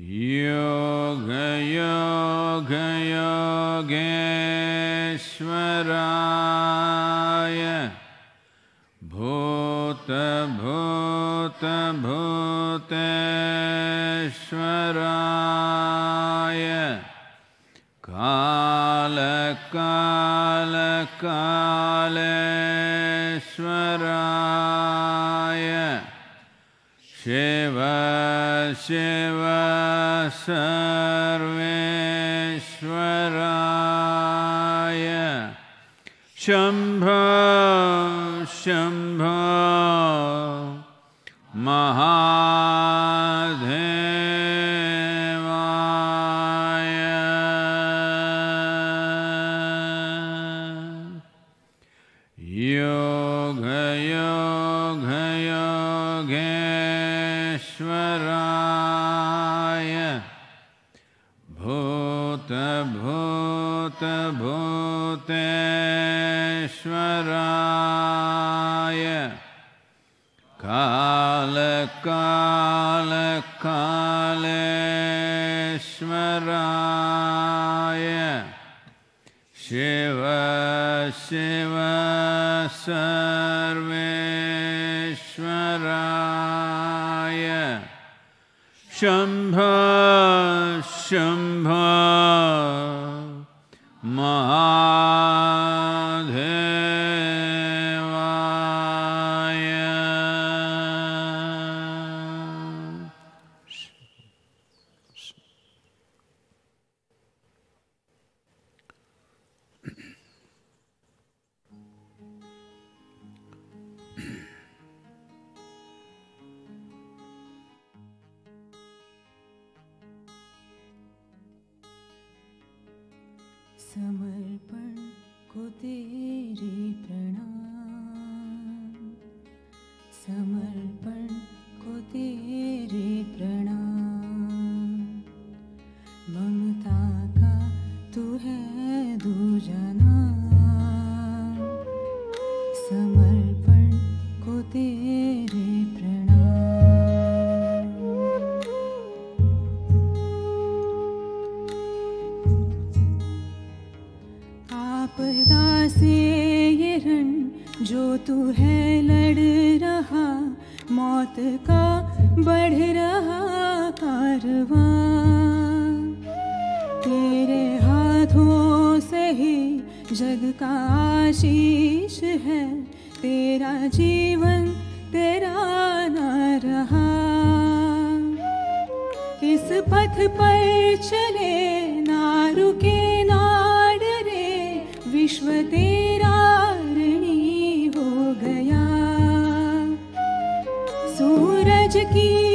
You शिवाय शिव शिव सर्वेश्वराय शंभ शंभ आपदा से ये रण जो तू है लड़ रहा मौत का बढ़ रहा कारवा तेरे हाथों से ही जग का आशीष है तेरा जीवन तेरा न रहा इस पथ पर चले ना रुके तेरारणी हो गया सूरज की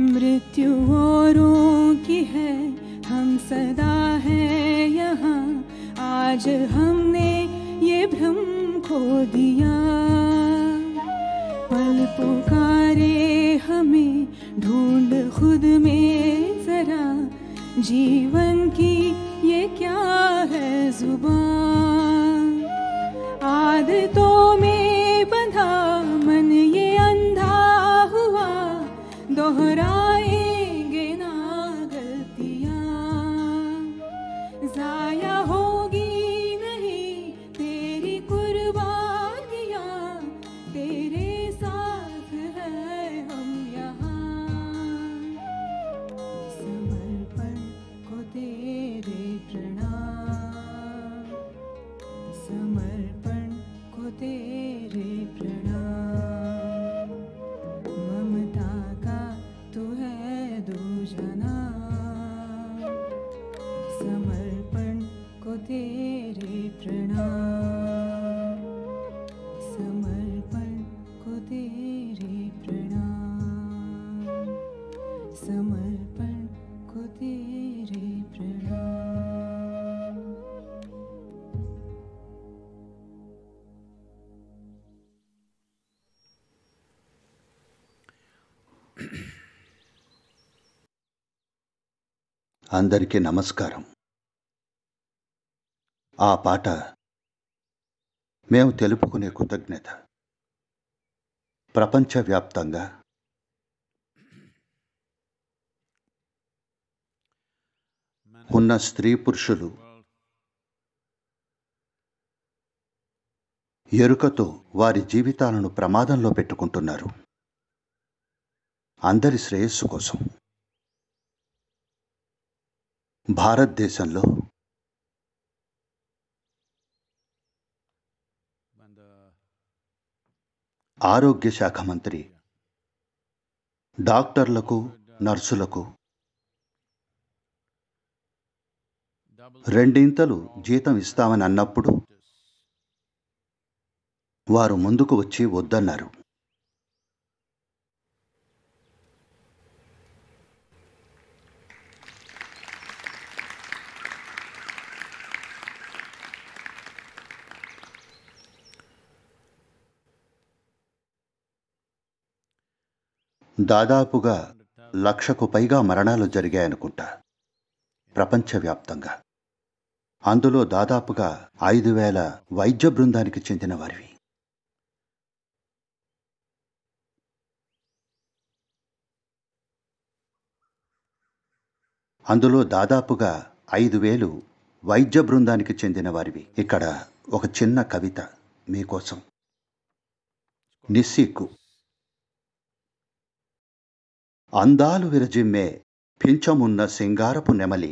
मृत्यु औरों की है हम सदा है यहाँ आज हमने ये भ्रम खो दिया पल पुकारे हमें ढूंढ खुद में जरा जीवन की ये क्या है जुबान आदतों में అందరికీ నమస్కారం ఆ పాట మేము తెలుపుకునే కృతజ్ఞత ప్రపంచవ్యాప్తంగా ఉన్న స్త్రీ పురుషులు ఎరుకతో వారి జీవితాలను ప్రమాదంలో పెట్టుకుంటున్నారు అందరి శ్రేయస్సు కోసం భారతదేశంలో ఆరోగ్య శాఖ మంత్రి డాక్టర్లకు నర్సులకు రెండింతలు జీతం ఇస్తామని అన్నప్పుడు వారు ముందుకు వచ్చి వద్దన్నారు దాదాపుగా లక్షకు పైగా మరణాలు జరిగాయనుకుంటా ప్రపంచవ్యాప్తంగా అందులో దాదాపుగా ఐదు వేల వైద్య బృందానికి చెందిన వారివి అందులో దాదాపుగా ఐదు వేలు వైద్య బృందానికి చెందిన వారివి ఇక్కడ ఒక చిన్న కవిత మీకోసం నిస్సిక్కు అందాలు విరజిమ్మే పించమున్న సింగారపు నెమలి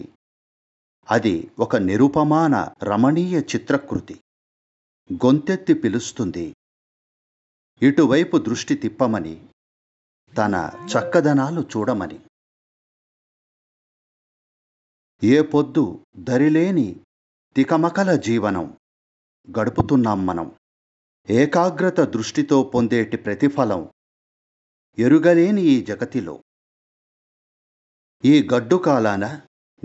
అది ఒక నిరుపమాన రమణీయ చిత్రకృతి గొంతెత్తి పిలుస్తుంది ఇటువైపు దృష్టి తిప్పమని తన చక్కదనాలు చూడమని ఏ పొద్దు దరిలేని తికమకల జీవనం గడుపుతున్నాం మనం ఏకాగ్రత దృష్టితో పొందేటి ప్రతిఫలం ఎరుగలేని ఈ జగతిలో ఈ గడ్డుకాలాన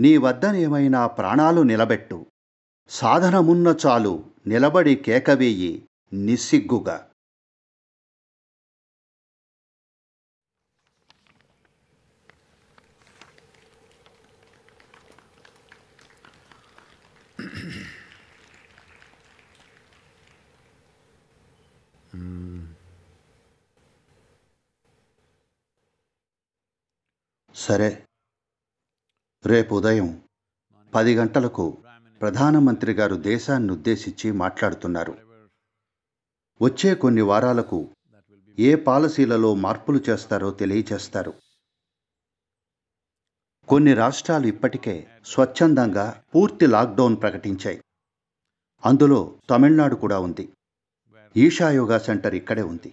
నీ వద్దనేమైనా ప్రాణాలు నిలబెట్టు సాధనమున్న చాలు నిలబడి కేకవేయి నిస్సిగ్గుగా సరే రేపు ఉదయం పది గంటలకు ప్రధానమంత్రి గారు దేశాన్నుద్దేశించి మాట్లాడుతున్నారు వచ్చే కొన్ని వారాలకు ఏ పాలసీలలో మార్పులు చేస్తారో తెలియచేస్తారు కొన్ని రాష్ట్రాలు ఇప్పటికే స్వచ్ఛందంగా పూర్తి లాక్డౌన్ ప్రకటించాయి అందులో తమిళనాడు కూడా ఉంది ఈషాయోగా సెంటర్ ఇక్కడే ఉంది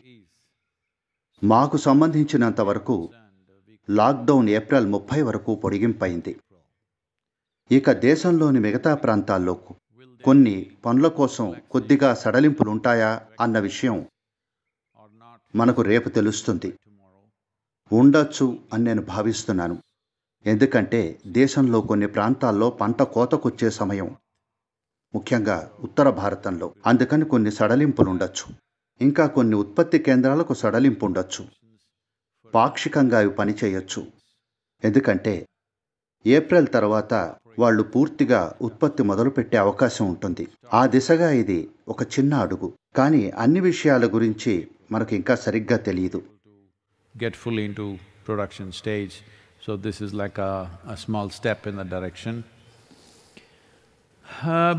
మాకు సంబంధించినంత వరకు లాక్డౌన్ ఏప్రిల్ ముప్పై వరకు పొడిగింపైంది ఇక దేశంలోని మిగతా ప్రాంతాల్లో కొన్ని పనుల కోసం కొద్దిగా సడలింపులుంటాయా అన్న విషయం మనకు రేపు తెలుస్తుంది ఉండొచ్చు అని నేను భావిస్తున్నాను ఎందుకంటే దేశంలో కొన్ని ప్రాంతాల్లో పంట కోతకొచ్చే సమయం ముఖ్యంగా ఉత్తర భారతంలో అందుకని కొన్ని సడలింపులుండొచ్చు ఇంకా కొన్ని ఉత్పత్తి కేంద్రాలకు సడలింపు ఉండొచ్చు పాక్షికంగా అవి పనిచేయొచ్చు ఎందుకంటే ఏప్రిల్ తర్వాత వాళ్ళు పూర్తిగా ఉత్పత్తి మొదలుపెట్టే అవకాశం ఉంటుంది ఆ దిశగా ఇది ఒక చిన్న అడుగు కానీ అన్ని విషయాల గురించి మనకు ఇంకా సరిగ్గా తెలియదు get full into production stage so this is like a small step in the direction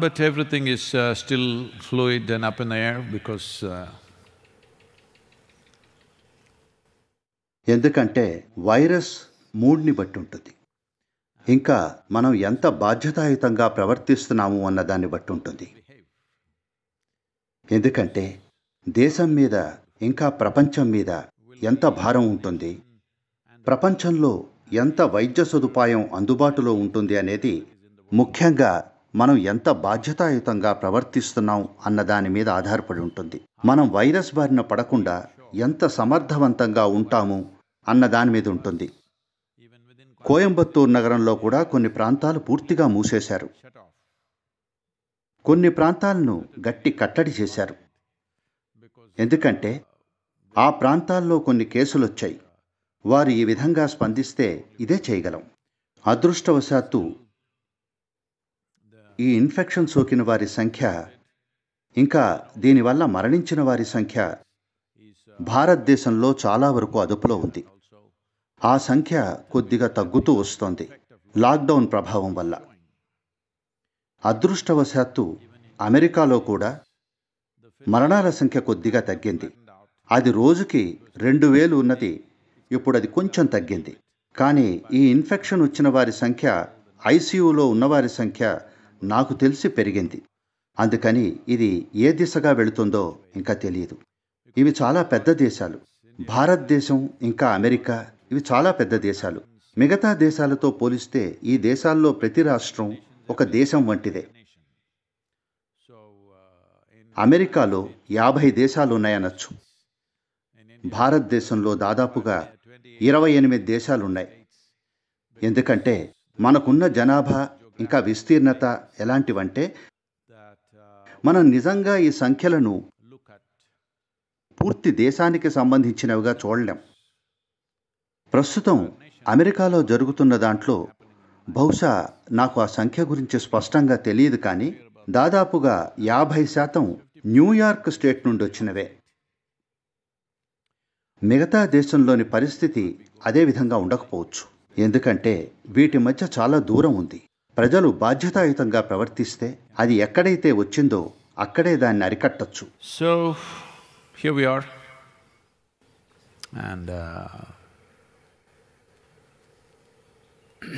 but everything is still fluid and up in because ఎందుకంటే వైరస్ మూడ్ని బట్టి ఉంటుంది ఇంకా మనం ఎంత బాధ్యతాయుతంగా ప్రవర్తిస్తున్నాము అన్న దాన్ని బట్టి ఉంటుంది ఎందుకంటే దేశం మీద ఇంకా ప్రపంచం మీద ఎంత భారం ఉంటుంది ప్రపంచంలో ఎంత వైద్య సదుపాయం అందుబాటులో ఉంటుంది అనేది ముఖ్యంగా మనం ఎంత బాధ్యతాయుతంగా ప్రవర్తిస్తున్నాం అన్న దాని మీద ఆధారపడి ఉంటుంది మనం వైరస్ బారిన పడకుండా ఎంత సమర్థవంతంగా ఉంటాము అన్న దాని మీద ఉంటుంది కోయంబత్తూర్ నగరంలో కూడా కొన్ని ప్రాంతాలు పూర్తిగా మూసేశారు కొన్ని ప్రాంతాలను గట్టి కట్టడి చేశారు ఎందుకంటే ఆ ప్రాంతాల్లో కొన్ని కేసులొచ్చాయి వారు ఈ విధంగా స్పందిస్తే ఇదే చేయగలం అదృష్టవశాత్తు ఈ ఇన్ఫెక్షన్ సోకిన వారి సంఖ్య ఇంకా దీనివల్ల మరణించిన వారి సంఖ్య భారతదేశంలో చాలా వరకు అదుపులో ఉంది ఆ సంఖ్య కొద్దిగా తగ్గుతూ వస్తోంది లాక్డౌన్ ప్రభావం వల్ల అదృష్టవశాత్తు అమెరికాలో కూడా మరణాల సంఖ్య కొద్దిగా తగ్గింది అది రోజుకి రెండు వేలు ఉన్నది ఇప్పుడు అది కొంచెం తగ్గింది కానీ ఈ ఇన్ఫెక్షన్ వచ్చిన వారి సంఖ్య ఐసీయూలో ఉన్నవారి సంఖ్య నాకు తెలిసి పెరిగింది అందుకని ఇది ఏ దిశగా వెళుతుందో ఇంకా తెలియదు ఇవి చాలా పెద్ద దేశాలు భారతదేశం ఇంకా అమెరికా ఇవి చాలా పెద్ద దేశాలు మిగతా దేశాలతో పోలిస్తే ఈ దేశాల్లో ప్రతి రాష్ట్రం ఒక దేశం వంటిదే అమెరికాలో యాభై దేశాలు ఉన్నాయనొచ్చు భారతదేశంలో దాదాపుగా ఇరవై ఎనిమిది దేశాలున్నాయి ఎందుకంటే మనకున్న జనాభా ఇంకా విస్తీర్ణత ఎలాంటివంటే మనం నిజంగా ఈ సంఖ్యలను పూర్తి దేశానికి సంబంధించినవిగా చూడలేం ప్రస్తుతం అమెరికాలో జరుగుతున్న దాంట్లో బహుశా నాకు ఆ సంఖ్య గురించి స్పష్టంగా తెలియదు కానీ దాదాపుగా యాభై శాతం న్యూయార్క్ స్టేట్ నుండి వచ్చినవే మిగతా దేశంలోని పరిస్థితి అదే విధంగా ఉండకపోవచ్చు ఎందుకంటే వీటి మధ్య చాలా దూరం ఉంది ప్రజలు బాధ్యతాయుతంగా ప్రవర్తిస్తే అది ఎక్కడైతే వచ్చిందో అక్కడే దాన్ని అరికట్టచ్చు so here we are. And uh,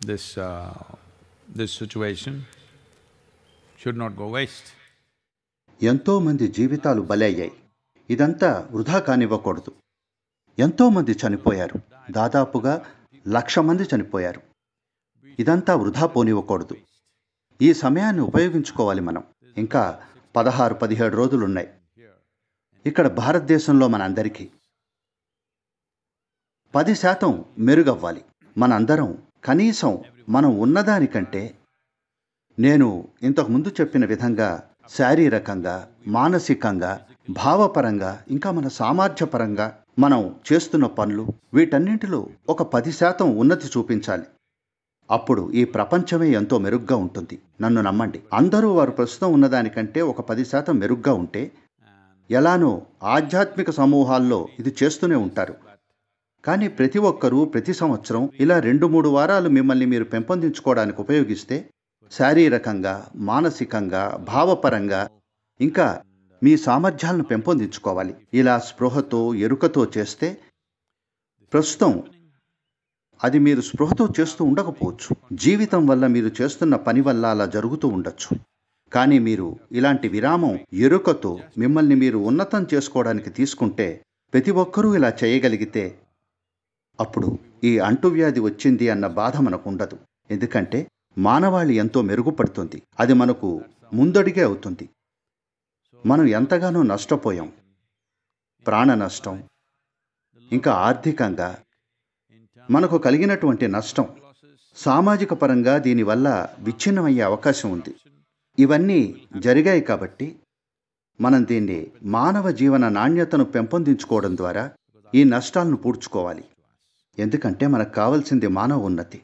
this, uh, this situation should not go waste. ఎంతోమంది జీవితాలు బలయ్యాయి ఇదంతా వృధా కానివ్వకూడదు ఎంతో మంది చనిపోయారు దాదాపుగా లక్ష మంది చనిపోయారు ఇదంతా వృధా పోనివ్వకూడదు ఈ సమయాన్ని ఉపయోగించుకోవాలి మనం ఇంకా పదహారు పదిహేడు రోజులున్నాయి ఇక్కడ భారతదేశంలో మనందరికీ పది శాతం మెరుగవ్వాలి మనందరం కనీసం మనం ఉన్నదానికంటే నేను ఇంతకుముందు చెప్పిన విధంగా శారీరకంగా మానసికంగా భావపరంగా ఇంకా మన సామర్థ్యపరంగా మనం చేస్తున్న పనులు వీటన్నింటిలో ఒక పది శాతం ఉన్నతి చూపించాలి అప్పుడు ఈ ప్రపంచమే ఎంతో మెరుగ్గా ఉంటుంది నన్ను నమ్మండి అందరూ వారు ప్రస్తుతం ఉన్నదానికంటే ఒక పది శాతం మెరుగ్గా ఉంటే ఎలానో ఆధ్యాత్మిక సమూహాల్లో ఇది చేస్తూనే ఉంటారు కానీ ప్రతి ఒక్కరూ ప్రతి సంవత్సరం ఇలా రెండు మూడు వారాలు మిమ్మల్ని మీరు పెంపొందించుకోవడానికి ఉపయోగిస్తే శారీరకంగా మానసికంగా భావపరంగా ఇంకా మీ సామర్థ్యాలను పెంపొందించుకోవాలి ఇలా స్పృహతో ఎరుకతో చేస్తే ప్రస్తుతం అది మీరు స్పృహతో చేస్తూ ఉండకపోవచ్చు జీవితం వల్ల మీరు చేస్తున్న పని వల్ల అలా జరుగుతూ ఉండొచ్చు కానీ మీరు ఇలాంటి విరామం ఎరుకతో మిమ్మల్ని మీరు ఉన్నతం చేసుకోవడానికి తీసుకుంటే ప్రతి ఒక్కరూ ఇలా చేయగలిగితే అప్పుడు ఈ అంటువ్యాధి వచ్చింది అన్న బాధ మనకు ఉండదు ఎందుకంటే మానవాళి ఎంతో మెరుగుపడుతుంది అది మనకు ముందడిగే అవుతుంది మనం ఎంతగానో నష్టపోయాం ప్రాణ నష్టం ఇంకా ఆర్థికంగా మనకు కలిగినటువంటి నష్టం సామాజిక పరంగా దీనివల్ల విచ్ఛిన్నమయ్యే అవకాశం ఉంది ఇవన్నీ జరిగాయి కాబట్టి మనం దీన్ని మానవ జీవన నాణ్యతను పెంపొందించుకోవడం ద్వారా ఈ నష్టాలను పూడ్చుకోవాలి ఎందుకంటే మనకు కావలసింది మానవ ఉన్నతి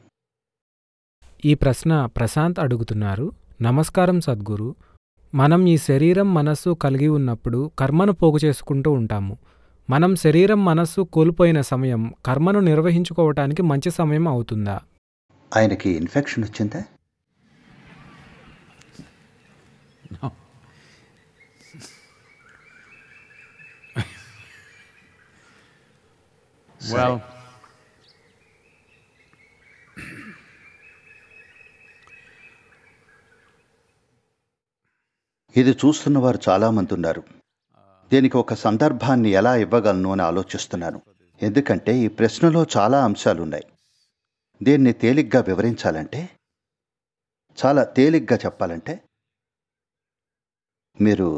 ఈ ప్రశ్న ప్రశాంత్ అడుగుతున్నారు నమస్కారం సద్గురు మనం ఈ శరీరం మనస్సు కలిగి ఉన్నప్పుడు కర్మను పోగు చేసుకుంటూ ఉంటాము మనం శరీరం మనస్సు కోల్పోయిన సమయం కర్మను నిర్వహించుకోవటానికి మంచి సమయం అవుతుందా ఆయనకి ఇన్ఫెక్షన్ వచ్చిందా Well, ఇది చూస్తున్న వారు చాలామంది ఉన్నారు దీనికి ఒక సందర్భాన్ని ఎలా ఇవ్వగలను అని ఆలోచిస్తున్నాను ఎందుకంటే ఈ ప్రశ్నలో చాలా అంశాలున్నాయి దీన్ని తేలిగ్గా వివరించాలంటే చాలా తేలిగ్గా చెప్పాలంటే మీరు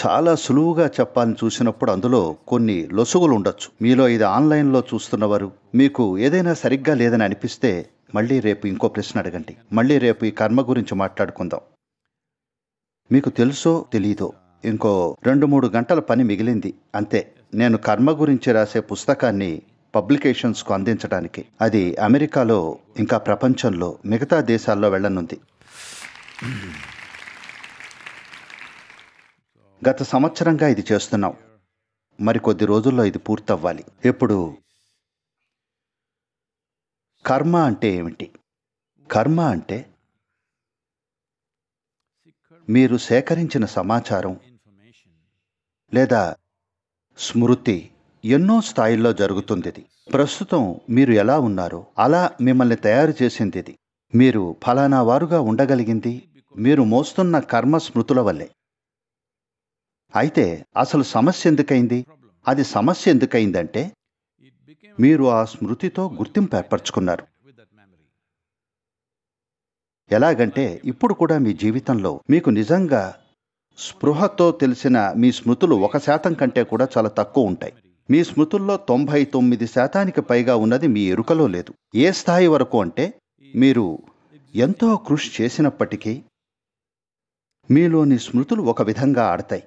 చాలా సులువుగా చెప్పాలని చూసినప్పుడు అందులో కొన్ని లొసుగులు ఉండొచ్చు మీలో ఇది ఆన్లైన్లో చూస్తున్నవారు మీకు ఏదైనా సరిగ్గా లేదని అనిపిస్తే మళ్ళీ రేపు ఇంకో ప్రశ్న అడగండి మళ్ళీ రేపు ఈ కర్మ గురించి మాట్లాడుకుందాం మీకు తెలుసో తెలీదో ఇంకో రెండు మూడు గంటల పని మిగిలింది అంతే నేను కర్మ గురించి రాసే పుస్తకాన్ని పబ్లికేషన్స్కు అందించడానికి అది అమెరికాలో ఇంకా ప్రపంచంలో మిగతా దేశాల్లో వెళ్ళనుంది గత సంవత్సరంగా ఇది చేస్తున్నాం మరికొద్ది రోజుల్లో ఇది పూర్తవ్వాలి ఎప్పుడు కర్మ అంటే ఏమిటి కర్మ అంటే మీరు సేకరించిన సమాచారం లేదా స్మృతి ఎన్నో స్థాయిల్లో జరుగుతుంది ఇది ప్రస్తుతం మీరు ఎలా ఉన్నారో అలా మిమ్మల్ని తయారు చేసింది ఇది మీరు ఫలానా వారుగా ఉండగలిగింది మీరు మోస్తున్న కర్మ స్మృతుల వల్లే అయితే అసలు సమస్య ఎందుకైంది అది సమస్య ఎందుకైందంటే మీరు ఆ స్మృతితో గుర్తింపు ఏర్పరచుకున్నారు ఎలాగంటే ఇప్పుడు కూడా మీ జీవితంలో మీకు నిజంగా స్పృహతో తెలిసిన మీ స్మృతులు ఒక శాతం కంటే కూడా చాలా తక్కువ ఉంటాయి మీ స్మృతుల్లో తొంభై తొమ్మిది శాతానికి పైగా ఉన్నది మీ ఎరుకలో లేదు ఏ స్థాయి వరకు అంటే మీరు ఎంతో కృషి చేసినప్పటికీ మీలోని స్మృతులు ఒక విధంగా ఆడతాయి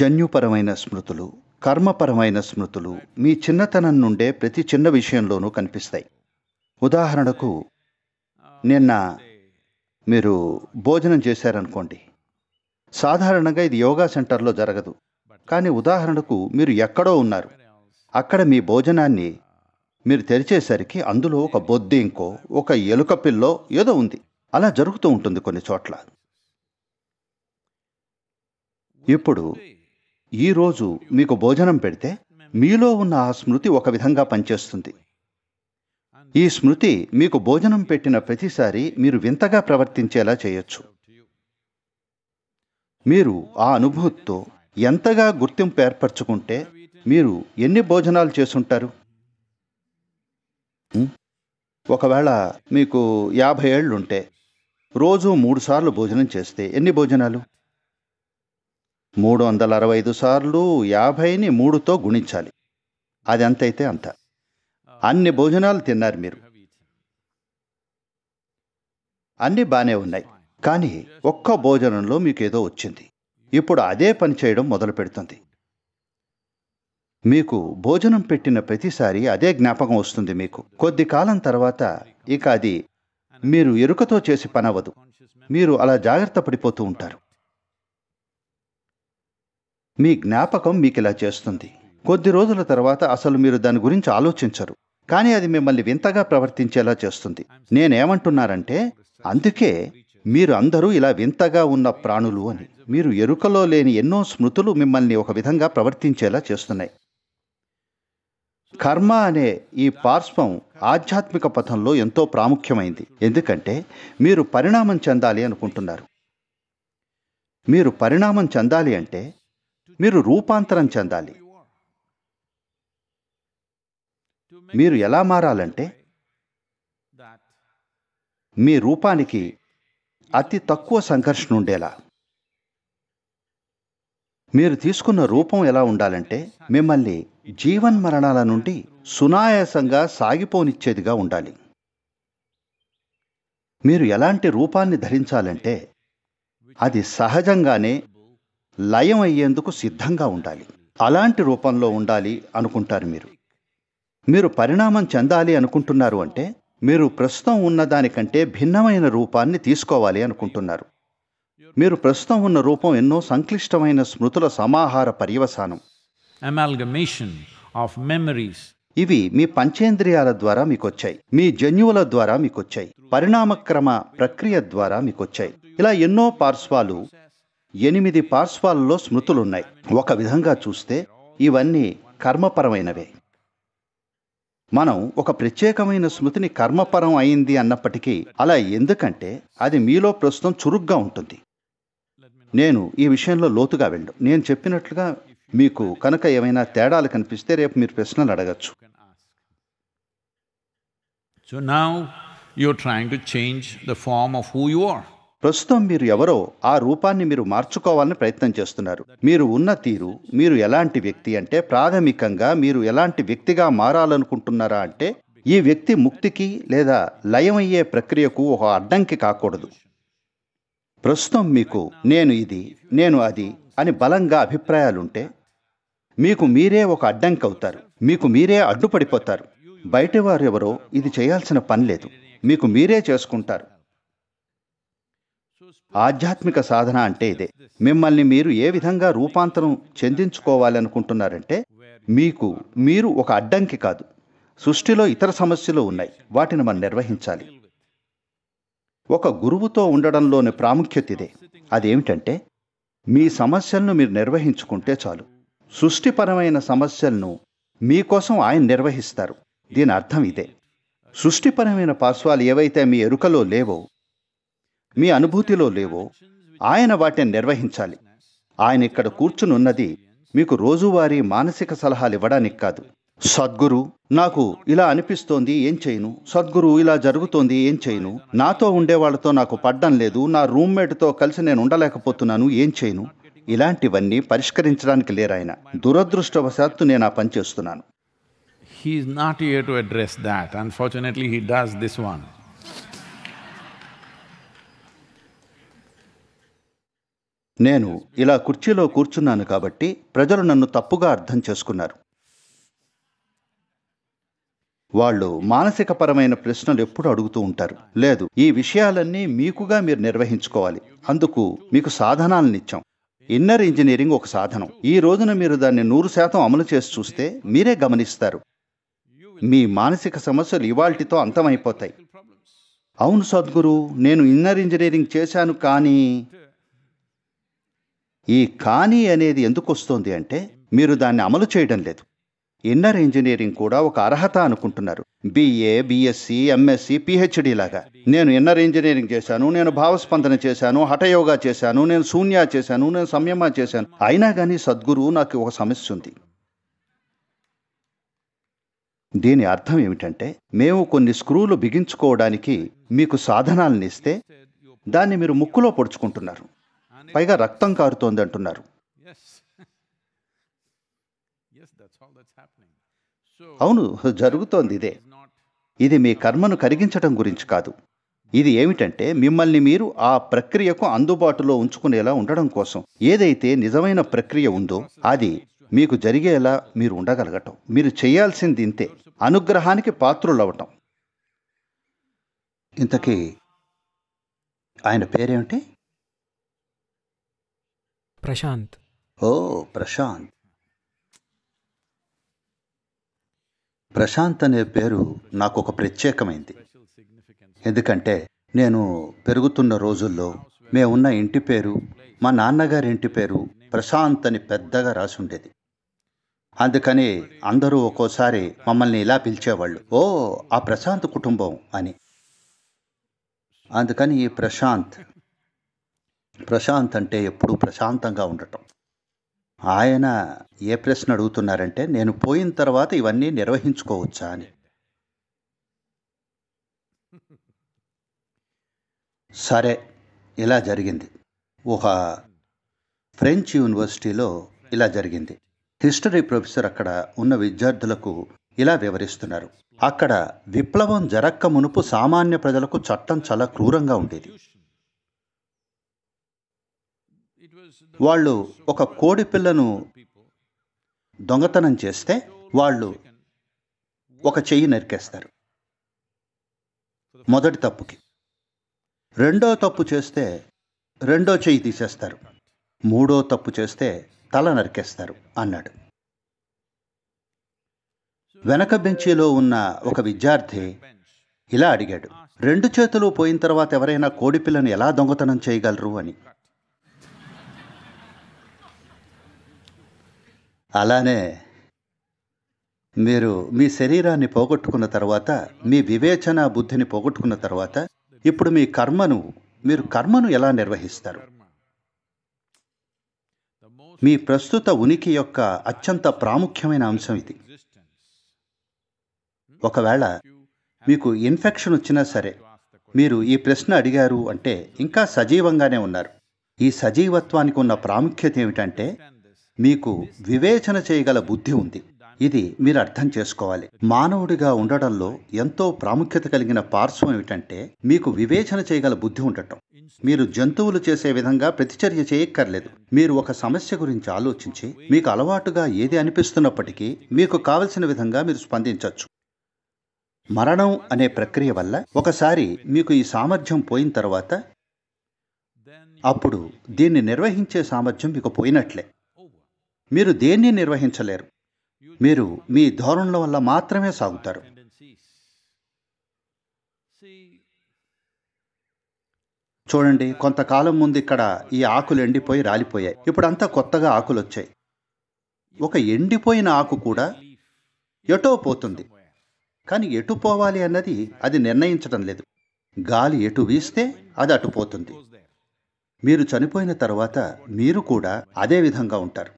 జన్యుపరమైన స్మృతులు కర్మపరమైన స్మృతులు మీ చిన్నతనం నుండే ప్రతి చిన్న విషయంలోనూ కనిపిస్తాయి ఉదాహరణకు నిన్న మీరు భోజనం చేశారనుకోండి సాధారణంగా ఇది యోగా సెంటర్లో జరగదు కానీ ఉదాహరణకు మీరు ఎక్కడో ఉన్నారు అక్కడ మీ భోజనాన్ని మీరు తెరిచేసరికి అందులో ఒక బొద్దింకో ఒక ఎలుక పిల్లో ఏదో ఉంది అలా జరుగుతూ ఉంటుంది కొన్ని చోట్ల ఇప్పుడు ఈరోజు మీకు భోజనం పెడితే మీలో ఉన్న ఆ స్మృతి ఒక విధంగా పనిచేస్తుంది ఈ స్మృతి మీకు భోజనం పెట్టిన ప్రతిసారి మీరు వింతగా ప్రవర్తించేలా చేయొచ్చు మీరు ఆ అనుభూతితో ఎంతగా గుర్తింపు ఏర్పరచుకుంటే మీరు ఎన్ని భోజనాలు చేసుంటారు ఒకవేళ మీకు యాభై ఏళ్ళు ఉంటే రోజు మూడుసార్లు భోజనం చేస్తే ఎన్ని భోజనాలు మూడు వందల అరవై ఐదు సార్లు యాభైని మూడుతో గుణించాలి అది అంతైతే అంత అన్ని భోజనాలు తిన్నారు మీరు అన్నీ బాగానే ఉన్నాయి కానీ ఒక్క భోజనంలో మీకు ఏదో వచ్చింది ఇప్పుడు అదే పని చేయడం మొదలు పెడుతుంది మీకు భోజనం పెట్టిన ప్రతిసారి అదే జ్ఞాపకం వస్తుంది మీకు కొద్ది కాలం తర్వాత ఇక అది మీరు ఎరుకతో చేసి పనవదు మీరు అలా జాగ్రత్త పడిపోతూ ఉంటారు మీ జ్ఞాపకం మీకు ఇలా చేస్తుంది కొద్ది రోజుల తర్వాత అసలు మీరు దాని గురించి ఆలోచించరు కానీ అది మిమ్మల్ని వింతగా ప్రవర్తించేలా చేస్తుంది నేనేమంటున్నారంటే అందుకే మీరు అందరూ ఇలా వింతగా ఉన్న ప్రాణులు అని మీరు ఎరుకలో లేని ఎన్నో స్మృతులు మిమ్మల్ని ఒక విధంగా ప్రవర్తించేలా చేస్తున్నాయి కర్మ అనే ఈ పార్శ్వం ఆధ్యాత్మిక పథంలో ఎంతో ప్రాముఖ్యమైంది ఎందుకంటే మీరు పరిణామం చెందాలి అనుకుంటున్నారు మీరు పరిణామం చెందాలి అంటే మీరు రూపాంతరం చెందాలి మీరు ఎలా మారాలంటే మీ రూపానికి అతి తక్కువ సంఘర్షణ ఉండేలా మీరు తీసుకున్న రూపం ఎలా ఉండాలంటే మిమ్మల్ని జీవన్ మరణాల నుండి సునాయాసంగా సాగిపోనిచ్చేదిగా ఉండాలి మీరు ఎలాంటి రూపాన్ని ధరించాలంటే అది సహజంగానే లయం అయ్యేందుకు సిద్ధంగా ఉండాలి అలాంటి రూపంలో ఉండాలి అనుకుంటారు మీరు మీరు పరిణామం చెందాలి అనుకుంటున్నారు అంటే మీరు ప్రస్తుతం ఉన్నదానికంటే భిన్నమైన రూపాన్ని తీసుకోవాలి అనుకుంటున్నారు మీరు ప్రస్తుతం ఉన్న రూపం ఎన్నో సంక్లిష్టమైన స్మృతుల సమాహార పర్యవసానం ఆఫ్ మెమరీస్ ఇవి మీ పంచేంద్రియాల ద్వారా మీకొచ్చాయి మీ జన్యువుల ద్వారా మీకొచ్చాయి పరిణామక్రమ ప్రక్రియ ద్వారా మీకొచ్చాయి ఇలా ఎన్నో పార్శ్వాలు ఎనిమిది పార్శ్వాల్లో స్మృతులున్నాయి ఒక విధంగా చూస్తే ఇవన్నీ కర్మపరమైనవే మనం ఒక ప్రత్యేకమైన స్మృతిని కర్మపరం అయింది అన్నప్పటికీ అలా ఎందుకంటే అది మీలో ప్రస్తుతం చురుగ్గా ఉంటుంది నేను ఈ విషయంలో లోతుగా వెళ్ళు నేను చెప్పినట్లుగా మీకు కనుక ఏమైనా తేడాలు కనిపిస్తే రేపు మీరు ప్రశ్నలు అడగచ్చు so now you trying to change the form of who you are ప్రస్తుతం మీరు ఎవరో ఆ రూపాన్ని మీరు మార్చుకోవాలని ప్రయత్నం చేస్తున్నారు మీరు ఉన్న తీరు మీరు ఎలాంటి వ్యక్తి అంటే ప్రాథమికంగా మీరు ఎలాంటి వ్యక్తిగా మారాలనుకుంటున్నారా అంటే ఈ వ్యక్తి ముక్తికి లేదా లయమయ్యే ప్రక్రియకు ఒక అడ్డంకి కాకూడదు ప్రస్తుతం మీకు నేను ఇది నేను అది అని బలంగా అభిప్రాయాలుంటే మీకు మీరే ఒక అడ్డంకి అవుతారు మీకు మీరే అడ్డుపడిపోతారు బయట ఇది చేయాల్సిన పని లేదు మీకు మీరే చేసుకుంటారు ఆధ్యాత్మిక సాధన అంటే ఇదే మిమ్మల్ని మీరు ఏ విధంగా రూపాంతరం చెందించుకోవాలనుకుంటున్నారంటే మీకు మీరు ఒక అడ్డంకి కాదు సృష్టిలో ఇతర సమస్యలు ఉన్నాయి వాటిని మనం నిర్వహించాలి ఒక గురువుతో ఉండడంలోని ప్రాముఖ్యత ఇదే అదేమిటంటే మీ సమస్యలను మీరు నిర్వహించుకుంటే చాలు సృష్టిపరమైన సమస్యలను మీకోసం ఆయన నిర్వహిస్తారు దీని అర్థం ఇదే సృష్టిపరమైన పార్శ్వాలు ఏవైతే మీ ఎరుకలో లేవో మీ అనుభూతిలో లేవో ఆయన వాటిని నిర్వహించాలి ఆయన ఇక్కడ కూర్చునున్నది మీకు రోజువారీ మానసిక సలహాలు ఇవ్వడానికి కాదు సద్గురు నాకు ఇలా అనిపిస్తోంది ఏం చేయను సద్గురు ఇలా జరుగుతోంది ఏం చేయను నాతో ఉండేవాళ్లతో నాకు పడ్డం లేదు నా రూమ్మేట్తో కలిసి నేను ఉండలేకపోతున్నాను ఏం చేయను ఇలాంటివన్నీ పరిష్కరించడానికి లేరాయన దురదృష్టవశాత్తు నేను ఆ పనిచేస్తున్నాను he is not to address that unfortunately he does this one నేను ఇలా కుర్చీలో కూర్చున్నాను కాబట్టి ప్రజలు నన్ను తప్పుగా అర్థం చేసుకున్నారు వాళ్ళు మానసికపరమైన ప్రశ్నలు ఎప్పుడు అడుగుతూ ఉంటారు లేదు ఈ విషయాలన్నీ మీకుగా మీరు నిర్వహించుకోవాలి అందుకు మీకు సాధనాలను ఇచ్చాం ఇన్నర్ ఇంజనీరింగ్ ఒక సాధనం ఈ రోజున మీరు దాన్ని నూరు శాతం అమలు చేసి చూస్తే మీరే గమనిస్తారు మీ మానసిక సమస్యలు ఇవాల్టితో అంతమైపోతాయి అవును సద్గురు నేను ఇన్నర్ ఇంజనీరింగ్ చేశాను కానీ ఈ కానీ అనేది ఎందుకు వస్తోంది అంటే మీరు దాన్ని అమలు చేయడం లేదు ఇన్నర్ ఇంజనీరింగ్ కూడా ఒక అర్హత అనుకుంటున్నారు బీఏ బీఎస్సీ ఎంఎస్సి పిహెచ్డి లాగా నేను ఇన్నర్ ఇంజనీరింగ్ చేశాను నేను భావస్పందన చేశాను హఠయోగా చేశాను నేను శూన్య చేశాను నేను సంయమ చేశాను అయినా కానీ సద్గురు నాకు ఒక సమస్య ఉంది దీని అర్థం ఏమిటంటే మేము కొన్ని స్క్రూలు బిగించుకోవడానికి మీకు సాధనాలను ఇస్తే దాన్ని మీరు ముక్కులో పొడుచుకుంటున్నారు పైగా రక్తం కారుతోంది అంటున్నారు అవును జరుగుతోంది ఇదే ఇది మీ కర్మను కరిగించటం గురించి కాదు ఇది ఏమిటంటే మిమ్మల్ని మీరు ఆ ప్రక్రియకు అందుబాటులో ఉంచుకునేలా ఉండడం కోసం ఏదైతే నిజమైన ప్రక్రియ ఉందో అది మీకు జరిగేలా మీరు ఉండగలగటం మీరు చేయాల్సింది ఇంతే అనుగ్రహానికి పాత్రులవటం ఇంతకీ ఆయన పేరేమిటి ప్రశాంత్ ఓ ప్రశాంత్ ప్రశాంత్ అనే పేరు నాకు ఒక ప్రత్యేకమైంది ఎందుకంటే నేను పెరుగుతున్న రోజుల్లో మేమున్న ఇంటి పేరు మా నాన్నగారి ఇంటి పేరు ప్రశాంత్ అని పెద్దగా రాసుండేది అందుకని అందరూ ఒక్కోసారి మమ్మల్ని ఇలా పిలిచేవాళ్ళు ఓ ఆ ప్రశాంత్ కుటుంబం అని అందుకని ఈ ప్రశాంత్ ప్రశాంత్ అంటే ఎప్పుడూ ప్రశాంతంగా ఉండటం ఆయన ఏ ప్రశ్న అడుగుతున్నారంటే నేను పోయిన తర్వాత ఇవన్నీ నిర్వహించుకోవచ్చా అని సరే ఇలా జరిగింది ఒక ఫ్రెంచ్ యూనివర్సిటీలో ఇలా జరిగింది హిస్టరీ ప్రొఫెసర్ అక్కడ ఉన్న విద్యార్థులకు ఇలా వివరిస్తున్నారు అక్కడ విప్లవం జరక్క మునుపు సామాన్య ప్రజలకు చట్టం చాలా క్రూరంగా ఉండేది వాళ్ళు ఒక కోడి పిల్లను దొంగతనం చేస్తే వాళ్ళు ఒక చెయ్యి నరికేస్తారు మొదటి తప్పుకి రెండో తప్పు చేస్తే రెండో చెయ్యి తీసేస్తారు మూడో తప్పు చేస్తే తల నరికేస్తారు అన్నాడు వెనక బెంచీలో ఉన్న ఒక విద్యార్థి ఇలా అడిగాడు రెండు చేతులు పోయిన తర్వాత ఎవరైనా కోడిపిల్లను ఎలా దొంగతనం చేయగలరు అని అలానే మీరు మీ శరీరాన్ని పోగొట్టుకున్న తర్వాత మీ వివేచన బుద్ధిని పోగొట్టుకున్న తర్వాత ఇప్పుడు మీ కర్మను మీరు కర్మను ఎలా నిర్వహిస్తారు మీ ప్రస్తుత ఉనికి యొక్క అత్యంత ప్రాముఖ్యమైన అంశం ఇది ఒకవేళ మీకు ఇన్ఫెక్షన్ వచ్చినా సరే మీరు ఈ ప్రశ్న అడిగారు అంటే ఇంకా సజీవంగానే ఉన్నారు ఈ సజీవత్వానికి ఉన్న ప్రాముఖ్యత ఏమిటంటే మీకు వివేచన చేయగల బుద్ధి ఉంది ఇది మీరు అర్థం చేసుకోవాలి మానవుడిగా ఉండడంలో ఎంతో ప్రాముఖ్యత కలిగిన పార్శ్వం ఏమిటంటే మీకు వివేచన చేయగల బుద్ధి ఉండటం మీరు జంతువులు చేసే విధంగా ప్రతిచర్య చేయక్కర్లేదు మీరు ఒక సమస్య గురించి ఆలోచించి మీకు అలవాటుగా ఏది అనిపిస్తున్నప్పటికీ మీకు కావలసిన విధంగా మీరు స్పందించవచ్చు మరణం అనే ప్రక్రియ వల్ల ఒకసారి మీకు ఈ సామర్థ్యం పోయిన తర్వాత అప్పుడు దీన్ని నిర్వహించే సామర్థ్యం మీకు పోయినట్లే మీరు దేన్ని నిర్వహించలేరు మీరు మీ ధోరణుల వల్ల మాత్రమే సాగుతారు చూడండి కొంతకాలం ముందు ఇక్కడ ఈ ఆకులు ఎండిపోయి రాలిపోయాయి ఇప్పుడంతా కొత్తగా ఆకులు వచ్చాయి ఒక ఎండిపోయిన ఆకు కూడా ఎటో పోతుంది కానీ ఎటు పోవాలి అన్నది అది నిర్ణయించడం లేదు గాలి ఎటు వీస్తే అది అటుపోతుంది మీరు చనిపోయిన తర్వాత మీరు కూడా అదే విధంగా ఉంటారు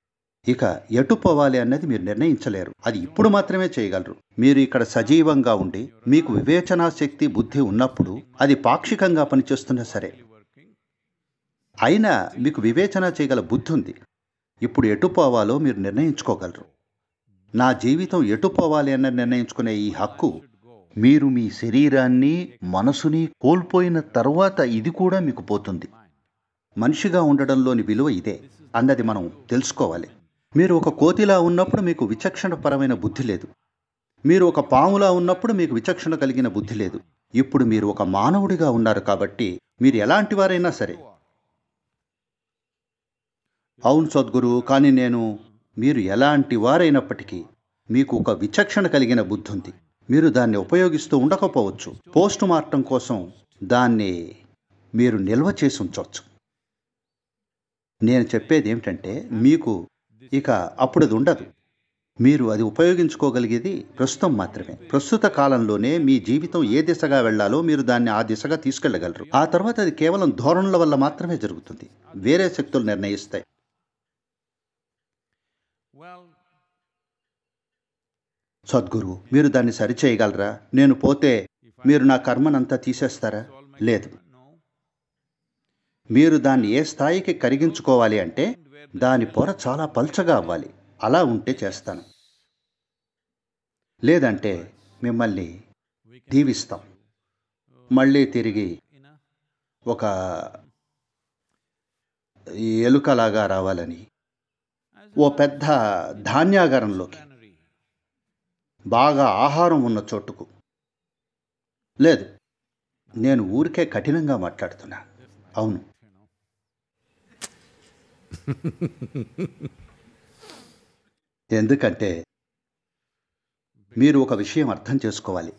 ఇక ఎటు పోవాలి అన్నది మీరు నిర్ణయించలేరు అది ఇప్పుడు మాత్రమే చేయగలరు మీరు ఇక్కడ సజీవంగా ఉండి మీకు వివేచనా శక్తి బుద్ధి ఉన్నప్పుడు అది పాక్షికంగా పనిచేస్తున్నా సరే అయినా మీకు వివేచన చేయగల బుద్ధి ఉంది ఇప్పుడు ఎటు పోవాలో మీరు నిర్ణయించుకోగలరు నా జీవితం ఎటు పోవాలి అన్న నిర్ణయించుకునే ఈ హక్కు మీరు మీ శరీరాన్ని మనసుని కోల్పోయిన తర్వాత ఇది కూడా మీకు పోతుంది మనిషిగా ఉండడంలోని విలువ ఇదే అన్నది మనం తెలుసుకోవాలి మీరు ఒక కోతిలా ఉన్నప్పుడు మీకు విచక్షణపరమైన బుద్ధి లేదు మీరు ఒక పాములా ఉన్నప్పుడు మీకు విచక్షణ కలిగిన బుద్ధి లేదు ఇప్పుడు మీరు ఒక మానవుడిగా ఉన్నారు కాబట్టి మీరు ఎలాంటి వారైనా సరే అవును సద్గురు కానీ నేను మీరు ఎలాంటి వారైనప్పటికీ మీకు ఒక విచక్షణ కలిగిన బుద్ధి ఉంది మీరు దాన్ని ఉపయోగిస్తూ ఉండకపోవచ్చు పోస్ట్ మార్టం కోసం దాన్ని మీరు నిల్వ చేసి ఉంచవచ్చు నేను చెప్పేది ఏమిటంటే మీకు ఇక అప్పుడు అది ఉండదు మీరు అది ఉపయోగించుకోగలిగేది ప్రస్తుతం మాత్రమే ప్రస్తుత కాలంలోనే మీ జీవితం ఏ దిశగా వెళ్లాలో మీరు దాన్ని ఆ దిశగా తీసుకెళ్లగలరు ఆ తర్వాత అది కేవలం ధోరణుల వల్ల మాత్రమే జరుగుతుంది వేరే శక్తులు నిర్ణయిస్తాయి సద్గురు మీరు దాన్ని సరిచేయగలరా నేను పోతే మీరు నా కర్మనంతా తీసేస్తారా లేదు మీరు దాన్ని ఏ స్థాయికి కరిగించుకోవాలి అంటే దాని పొర చాలా పల్చగా అవ్వాలి అలా ఉంటే చేస్తాను లేదంటే మిమ్మల్ని దీవిస్తాం మళ్ళీ తిరిగి ఒక ఎలుకలాగా రావాలని ఓ పెద్ద ధాన్యాగారంలోకి బాగా ఆహారం ఉన్న చోటుకు లేదు నేను ఊరికే కఠినంగా మాట్లాడుతున్నా అవును ఎందుకంటే మీరు ఒక విషయం అర్థం చేసుకోవాలి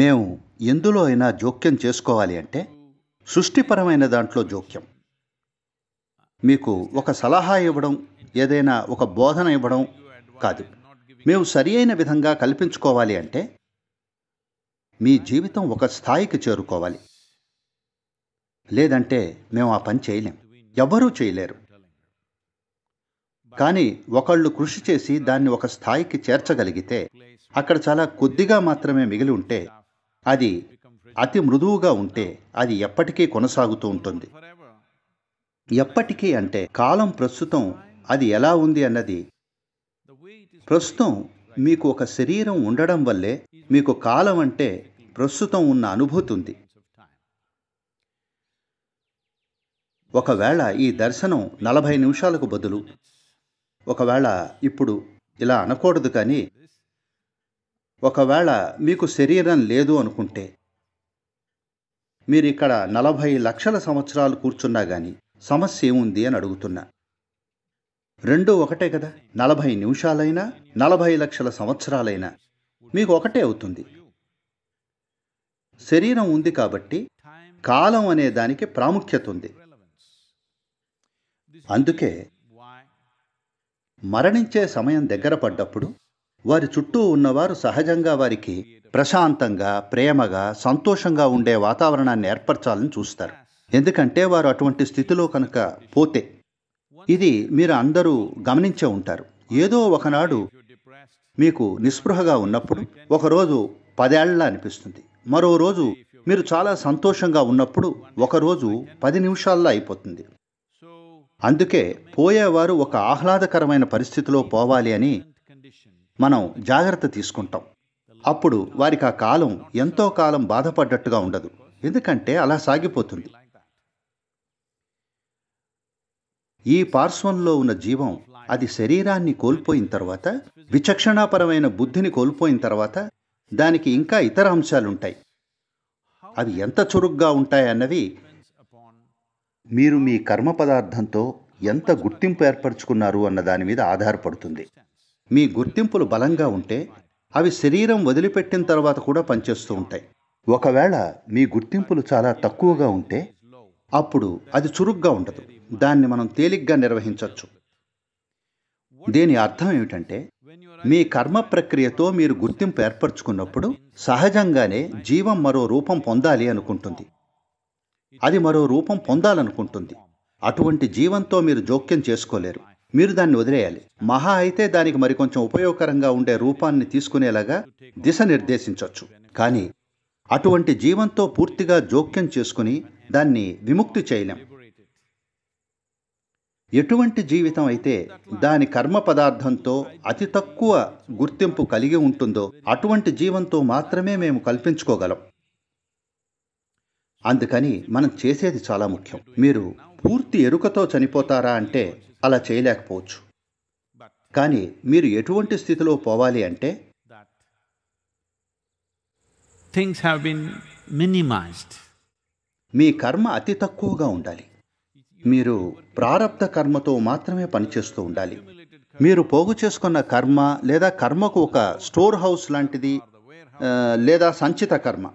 మేము ఎందులో అయినా జోక్యం చేసుకోవాలి అంటే సృష్టిపరమైన దాంట్లో జోక్యం మీకు ఒక సలహా ఇవ్వడం ఏదైనా ఒక బోధన ఇవ్వడం కాదు మేము సరి అయిన విధంగా కల్పించుకోవాలి అంటే మీ జీవితం ఒక స్థాయికి చేరుకోవాలి లేదంటే మేము ఆ పని చేయలేం ఎవరూ చేయలేరు కానీ ఒకళ్ళు కృషి చేసి దాన్ని ఒక స్థాయికి చేర్చగలిగితే అక్కడ చాలా కొద్దిగా మాత్రమే మిగిలి ఉంటే అది అతి మృదువుగా ఉంటే అది ఎప్పటికీ కొనసాగుతూ ఉంటుంది ఎప్పటికీ అంటే కాలం ప్రస్తుతం అది ఎలా ఉంది అన్నది ప్రస్తుతం మీకు ఒక శరీరం ఉండడం వల్లే మీకు కాలం అంటే ప్రస్తుతం ఉన్న అనుభూతి ఉంది ఒకవేళ ఈ దర్శనం నలభై నిమిషాలకు బదులు ఒకవేళ ఇప్పుడు ఇలా అనకూడదు కానీ ఒకవేళ మీకు శరీరం లేదు అనుకుంటే మీరు ఇక్కడ నలభై లక్షల సంవత్సరాలు కూర్చున్నా కానీ సమస్య ఏముంది అని అడుగుతున్నా రెండూ ఒకటే కదా నలభై నిమిషాలైనా నలభై లక్షల సంవత్సరాలైనా మీకు ఒకటే అవుతుంది శరీరం ఉంది కాబట్టి కాలం అనే దానికి ప్రాముఖ్యత ఉంది అందుకే మరణించే సమయం దగ్గర పడ్డప్పుడు వారి చుట్టూ ఉన్నవారు సహజంగా వారికి ప్రశాంతంగా ప్రేమగా సంతోషంగా ఉండే వాతావరణాన్ని ఏర్పరచాలని చూస్తారు ఎందుకంటే వారు అటువంటి స్థితిలో కనుక పోతే ఇది మీరు అందరూ గమనించే ఉంటారు ఏదో ఒకనాడు మీకు నిస్పృహగా ఉన్నప్పుడు ఒకరోజు పదేళ్ల అనిపిస్తుంది మరో రోజు మీరు చాలా సంతోషంగా ఉన్నప్పుడు ఒకరోజు పది నిమిషాల్లో అయిపోతుంది అందుకే పోయేవారు ఒక ఆహ్లాదకరమైన పరిస్థితిలో పోవాలి అని మనం జాగ్రత్త తీసుకుంటాం అప్పుడు వారికి ఆ కాలం ఎంతో కాలం బాధపడ్డట్టుగా ఉండదు ఎందుకంటే అలా సాగిపోతుంది ఈ పార్శ్వంలో ఉన్న జీవం అది శరీరాన్ని కోల్పోయిన తర్వాత విచక్షణాపరమైన బుద్ధిని కోల్పోయిన తర్వాత దానికి ఇంకా ఇతర అంశాలుంటాయి అవి ఎంత చురుగ్గా ఉంటాయన్నవి మీరు మీ కర్మ పదార్థంతో ఎంత గుర్తింపు ఏర్పరచుకున్నారు అన్న దాని మీద ఆధారపడుతుంది మీ గుర్తింపులు బలంగా ఉంటే అవి శరీరం వదిలిపెట్టిన తర్వాత కూడా పనిచేస్తూ ఉంటాయి ఒకవేళ మీ గుర్తింపులు చాలా తక్కువగా ఉంటే అప్పుడు అది చురుగ్గా ఉండదు దాన్ని మనం తేలిగ్గా నిర్వహించవచ్చు దీని అర్థం ఏమిటంటే మీ కర్మ ప్రక్రియతో మీరు గుర్తింపు ఏర్పరచుకున్నప్పుడు సహజంగానే జీవం మరో రూపం పొందాలి అనుకుంటుంది అది మరో రూపం పొందాలనుకుంటుంది అటువంటి జీవంతో మీరు జోక్యం చేసుకోలేరు మీరు దాన్ని వదిలేయాలి మహా అయితే దానికి మరికొంచెం ఉపయోగకరంగా ఉండే రూపాన్ని తీసుకునేలాగా దిశ నిర్దేశించవచ్చు కానీ అటువంటి జీవంతో పూర్తిగా జోక్యం చేసుకుని దాన్ని విముక్తి చేయలేం ఎటువంటి జీవితం అయితే దాని కర్మ పదార్థంతో అతి తక్కువ గుర్తింపు కలిగి ఉంటుందో అటువంటి జీవంతో మాత్రమే మేము కల్పించుకోగలం అందుకని మనం చేసేది చాలా ముఖ్యం మీరు పూర్తి ఎరుకతో చనిపోతారా అంటే అలా చేయలేకపోవచ్చు కానీ మీరు ఎటువంటి స్థితిలో పోవాలి అంటే థింగ్స్ హ్యావ్ బిన్ మినిమైజ్డ్ మీ కర్మ అతి తక్కువగా ఉండాలి మీరు ప్రారంధ కర్మతో మాత్రమే పనిచేస్తూ ఉండాలి మీరు పోగు చేసుకున్న కర్మ లేదా కర్మకు ఒక స్టోర్ హౌస్ లాంటిది లేదా సంచిత కర్మ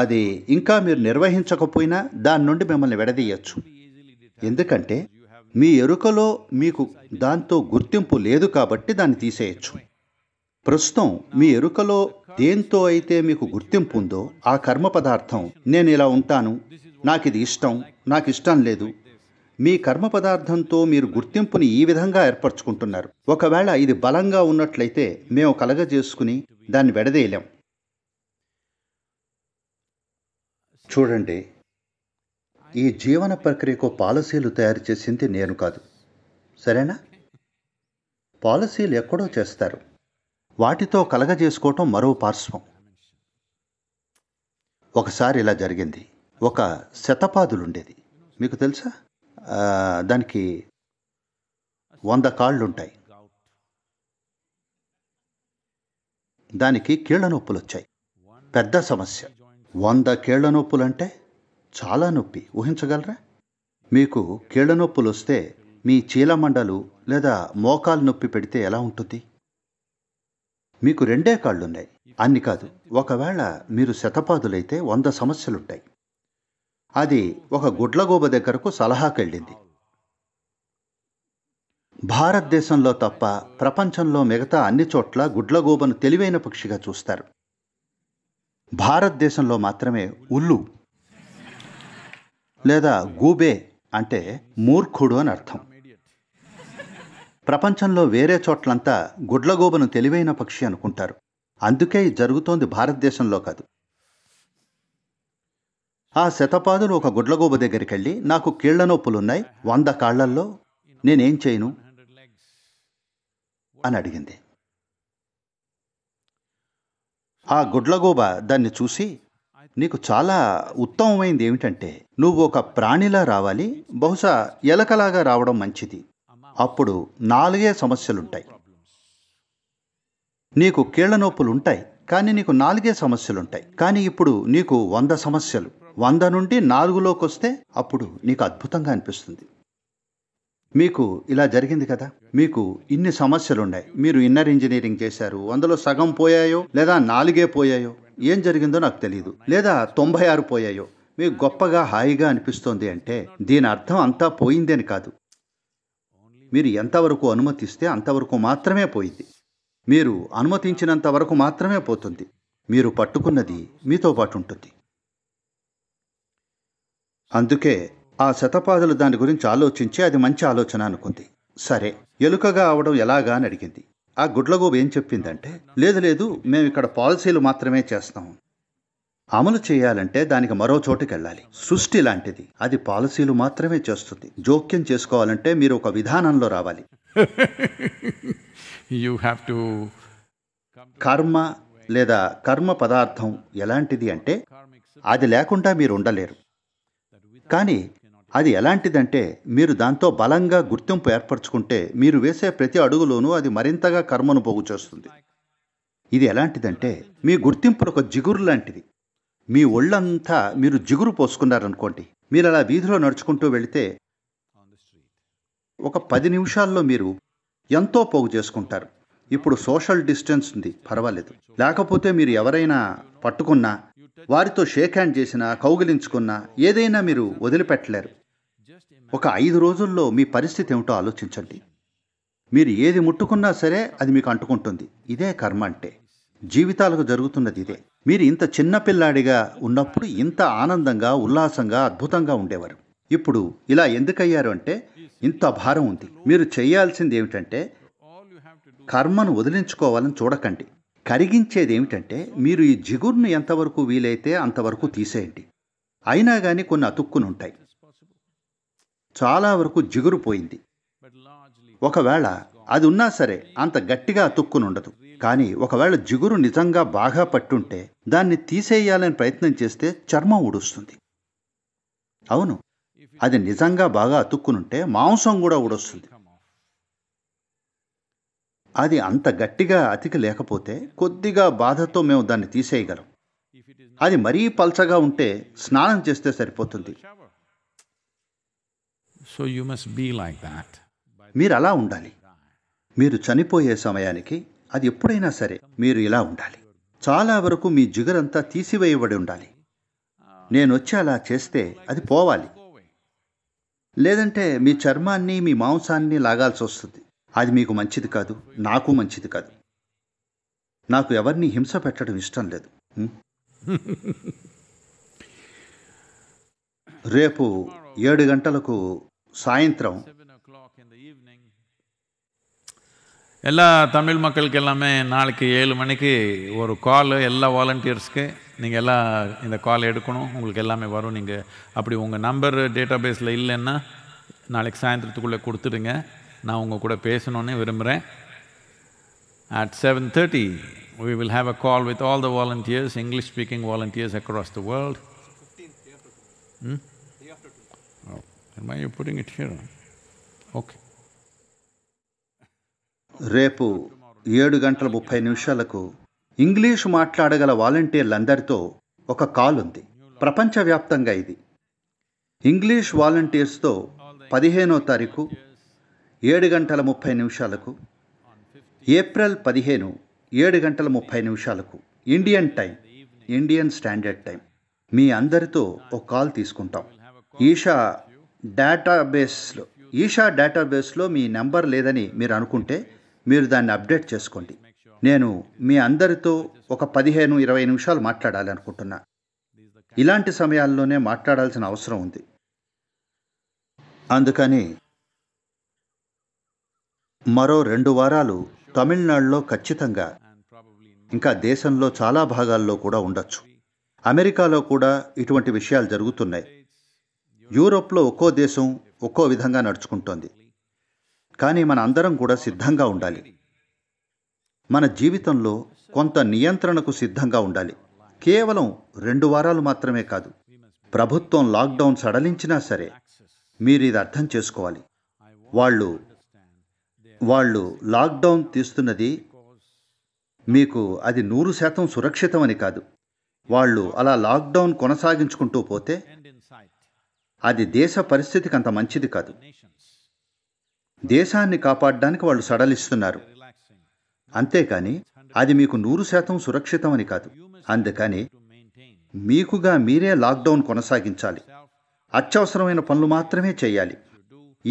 అది ఇంకా మీరు నిర్వహించకపోయినా దాని నుండి మిమ్మల్ని విడదీయచ్చు ఎందుకంటే మీ ఎరుకలో మీకు దాంతో గుర్తింపు లేదు కాబట్టి దాన్ని తీసేయచ్చు ప్రస్తుతం మీ ఎరుకలో దేంతో అయితే మీకు గుర్తింపు ఉందో ఆ కర్మ పదార్థం నేను ఇలా ఉంటాను నాకు ఇది ఇష్టం నాకు ఇష్టం లేదు మీ కర్మ పదార్థంతో మీరు గుర్తింపుని ఈ విధంగా ఏర్పరచుకుంటున్నారు ఒకవేళ ఇది బలంగా ఉన్నట్లయితే మేము కలగజేసుకుని దాన్ని విడదేయలేం చూడండి ఈ జీవన ప్రక్రియకు పాలసీలు తయారు చేసింది నేను కాదు సరేనా పాలసీలు ఎక్కడో చేస్తారు వాటితో కలగజేసుకోవటం మరో పార్శ్వం ఒకసారి ఇలా జరిగింది ఒక శతపాదులు ఉండేది మీకు తెలుసా దానికి వంద కాళ్ళు ఉంటాయి దానికి కీళ్ళ నొప్పులు వచ్చాయి పెద్ద సమస్య వంద కేళ్ల నొప్పులంటే చాలా నొప్పి ఊహించగలరా మీకు కీళ్ల నొప్పులు వస్తే మీ చీలమండలు లేదా మోకాలు నొప్పి పెడితే ఎలా ఉంటుంది మీకు రెండే కాళ్ళున్నాయి అన్ని కాదు ఒకవేళ మీరు శతపాదులైతే వంద సమస్యలుంటాయి అది ఒక గుడ్లగోబ దగ్గరకు సలహాకెళ్ళింది భారతదేశంలో తప్ప ప్రపంచంలో మిగతా అన్ని చోట్ల గుడ్లగోబను తెలివైన పక్షిగా చూస్తారు భారతదేశంలో మాత్రమే ఉల్లు లేదా గూబే అంటే మూర్ఖుడు అని అర్థం ప్రపంచంలో వేరే చోట్లంతా గుడ్లగూబను తెలివైన పక్షి అనుకుంటారు అందుకే జరుగుతోంది భారతదేశంలో కాదు ఆ శతపాదులు ఒక గుడ్లగూబ దగ్గరికి వెళ్ళి నాకు కీళ్ల నొప్పులున్నాయి వంద కాళ్లల్లో నేనేం చేయను అని అడిగింది ఆ గుడ్లగూబ దాన్ని చూసి నీకు చాలా ఉత్తమమైంది ఏమిటంటే నువ్వు ఒక ప్రాణిలా రావాలి బహుశా ఎలకలాగా రావడం మంచిది అప్పుడు నాలుగే సమస్యలుంటాయి నీకు కీళ్ల నొప్పులుంటాయి కానీ నీకు నాలుగే సమస్యలుంటాయి కానీ ఇప్పుడు నీకు వంద సమస్యలు వంద నుండి నాలుగులోకి వస్తే అప్పుడు నీకు అద్భుతంగా అనిపిస్తుంది మీకు ఇలా జరిగింది కదా మీకు ఇన్ని సమస్యలున్నాయి మీరు ఇన్నర్ ఇంజనీరింగ్ చేశారు అందులో సగం పోయాయో లేదా నాలుగే పోయాయో ఏం జరిగిందో నాకు తెలియదు లేదా తొంభై ఆరు పోయాయో మీకు గొప్పగా హాయిగా అనిపిస్తోంది అంటే దీని అర్థం అంతా పోయిందని కాదు మీరు ఎంతవరకు అనుమతిస్తే అంతవరకు మాత్రమే పోయింది మీరు అనుమతించినంత వరకు మాత్రమే పోతుంది మీరు పట్టుకున్నది మీతో పాటు ఉంటుంది అందుకే ఆ శతపాదులు దాని గురించి ఆలోచించి అది మంచి ఆలోచన అనుకుంది సరే ఎలుకగా అవడం ఎలాగా అని అడిగింది ఆ గుడ్లగూబ ఏం చెప్పిందంటే లేదు లేదు మేము ఇక్కడ పాలసీలు మాత్రమే చేస్తాం అమలు చేయాలంటే దానికి మరో చోటుకి వెళ్ళాలి సృష్టి లాంటిది అది పాలసీలు మాత్రమే చేస్తుంది జోక్యం చేసుకోవాలంటే మీరు ఒక విధానంలో రావాలి యూ హ్యావ్ టు కర్మ లేదా కర్మ పదార్థం ఎలాంటిది అంటే అది లేకుండా మీరు ఉండలేరు కానీ అది ఎలాంటిదంటే మీరు దాంతో బలంగా గుర్తింపు ఏర్పరచుకుంటే మీరు వేసే ప్రతి అడుగులోనూ అది మరింతగా కర్మను పోగు చేస్తుంది ఇది ఎలాంటిదంటే మీ గుర్తింపు ఒక జిగురు లాంటిది మీ ఒళ్ళంతా మీరు జిగురు పోసుకున్నారనుకోండి మీరు అలా వీధిలో నడుచుకుంటూ వెళితే ఒక పది నిమిషాల్లో మీరు ఎంతో పోగు చేసుకుంటారు ఇప్పుడు సోషల్ డిస్టెన్స్ ఉంది పర్వాలేదు లేకపోతే మీరు ఎవరైనా పట్టుకున్నా వారితో షేక్ హ్యాండ్ చేసినా కౌగిలించుకున్నా ఏదైనా మీరు వదిలిపెట్టలేరు ఒక ఐదు రోజుల్లో మీ పరిస్థితి ఏమిటో ఆలోచించండి మీరు ఏది ముట్టుకున్నా సరే అది మీకు అంటుకుంటుంది ఇదే కర్మ అంటే జీవితాలకు జరుగుతున్నది ఇదే మీరు ఇంత చిన్న పిల్లాడిగా ఉన్నప్పుడు ఇంత ఆనందంగా ఉల్లాసంగా అద్భుతంగా ఉండేవారు ఇప్పుడు ఇలా ఎందుకయ్యారు అంటే ఇంత భారం ఉంది మీరు చేయాల్సింది ఏమిటంటే కర్మను వదిలించుకోవాలని చూడకండి కరిగించేది ఏమిటంటే మీరు ఈ జిగురును ఎంతవరకు వీలైతే అంతవరకు తీసేయండి అయినా కానీ కొన్ని అతుక్కునుంటాయి చాలా వరకు జిగురుపోయింది ఒకవేళ అది ఉన్నా సరే అంత గట్టిగా అతుక్కునుండదు కానీ ఒకవేళ జిగురు నిజంగా బాగా పట్టుంటే దాన్ని తీసేయాలని ప్రయత్నం చేస్తే చర్మం ఉడుస్తుంది అవును అది నిజంగా బాగా అతుక్కునుంటే మాంసం కూడా ఊడొస్తుంది అది అంత గట్టిగా అతికి లేకపోతే కొద్దిగా బాధతో మేము దాన్ని తీసేయగలం అది మరీ పల్చగా ఉంటే స్నానం చేస్తే సరిపోతుంది మీరు అలా ఉండాలి మీరు చనిపోయే సమయానికి అది ఎప్పుడైనా సరే మీరు ఇలా ఉండాలి చాలా వరకు మీ జిగురంతా తీసివేయబడి ఉండాలి నేను వచ్చి అలా చేస్తే అది పోవాలి లేదంటే మీ చర్మాన్ని మీ మాంసాన్ని లాగాల్సి వస్తుంది అది మీకు మంచిది కాదు నాకు మంచిది కాదు నాకు ఎవరిని హింస పెట్టడం ఇష్టం లేదు రేపు ఏడు గంటలకు சாயந்தரம் எல்லா தமிழ் மக்களுக்கு எல்லாமே நாளைக்கு ஏழு மணிக்கு ஒரு கால் எல்லா வாலண்டியர்ஸ்க்கு நீங்கள் எல்லாம் இந்த கால் எடுக்கணும் உங்களுக்கு எல்லாமே வரும் நீங்கள் அப்படி உங்கள் நம்பர் டேட்டா பேஸில் இல்லைன்னா நாளைக்கு சாயந்தரத்துக்குள்ளே கொடுத்துடுங்க நான் உங்கள் கூட பேசணுன்னு விரும்புகிறேன் at seven thirty we will have a call with all the volunteers English speaking volunteers across the world. Hmm Why are you putting it here? Okay. రేపు ఏడు గంటల ముప్పై నిమిషాలకు ఇంగ్లీషు మాట్లాడగల వాలంటీర్లందరితో ఒక కాల్ ఉంది ప్రపంచవ్యాప్తంగా ఇది ఇంగ్లీష్ వాలంటీర్స్తో పదిహేనో తారీఖు ఏడు గంటల ముప్పై నిమిషాలకు ఏప్రిల్ పదిహేను ఏడు గంటల ముప్పై నిమిషాలకు Indian time Indian standard time మీ అందరితో ఒక కాల్ తీసుకుంటాం ఈషా డేటాబేస్లో ఈషా డేటాబేస్లో మీ నెంబర్ లేదని మీరు అనుకుంటే మీరు దాన్ని అప్డేట్ చేసుకోండి నేను మీ అందరితో ఒక పదిహేను ఇరవై నిమిషాలు మాట్లాడాలి అనుకుంటున్నా ఇలాంటి సమయాల్లోనే మాట్లాడాల్సిన అవసరం ఉంది అందుకని మరో రెండు వారాలు తమిళనాడులో ఖచ్చితంగా ఇంకా దేశంలో చాలా భాగాల్లో కూడా ఉండొచ్చు అమెరికాలో కూడా ఇటువంటి విషయాలు జరుగుతున్నాయి యూరోప్లో ఒక్కో దేశం ఒక్కో విధంగా నడుచుకుంటోంది కానీ మన అందరం కూడా సిద్ధంగా ఉండాలి మన జీవితంలో కొంత నియంత్రణకు సిద్ధంగా ఉండాలి కేవలం రెండు వారాలు మాత్రమే కాదు ప్రభుత్వం లాక్డౌన్ సడలించినా సరే మీరు ఇది అర్థం చేసుకోవాలి వాళ్ళు వాళ్ళు లాక్డౌన్ తీస్తున్నది మీకు అది నూరు శాతం సురక్షితమని కాదు వాళ్ళు అలా లాక్డౌన్ కొనసాగించుకుంటూ పోతే అది దేశ పరిస్థితికి అంత మంచిది కాదు దేశాన్ని కాపాడడానికి వాళ్ళు సడలిస్తున్నారు అంతేకాని అది మీకు నూరు శాతం సురక్షితమని కాదు అందుకని మీకుగా మీరే లాక్డౌన్ కొనసాగించాలి అత్యవసరమైన పనులు మాత్రమే చేయాలి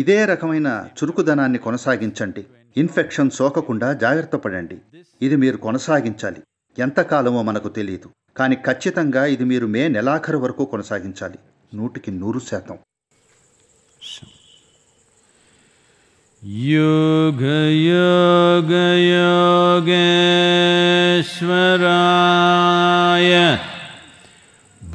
ఇదే రకమైన చురుకుదనాన్ని కొనసాగించండి ఇన్ఫెక్షన్ సోకకుండా జాగ్రత్త పడండి ఇది మీరు కొనసాగించాలి ఎంతకాలమో మనకు తెలియదు కానీ ఖచ్చితంగా ఇది మీరు మే నెలాఖరు వరకు కొనసాగించాలి नूट की योग योग योगेश्वराय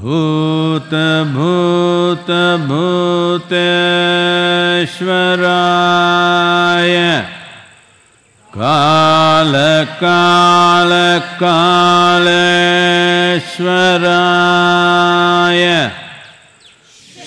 भूत भूत भूतेश्वराय काल, काल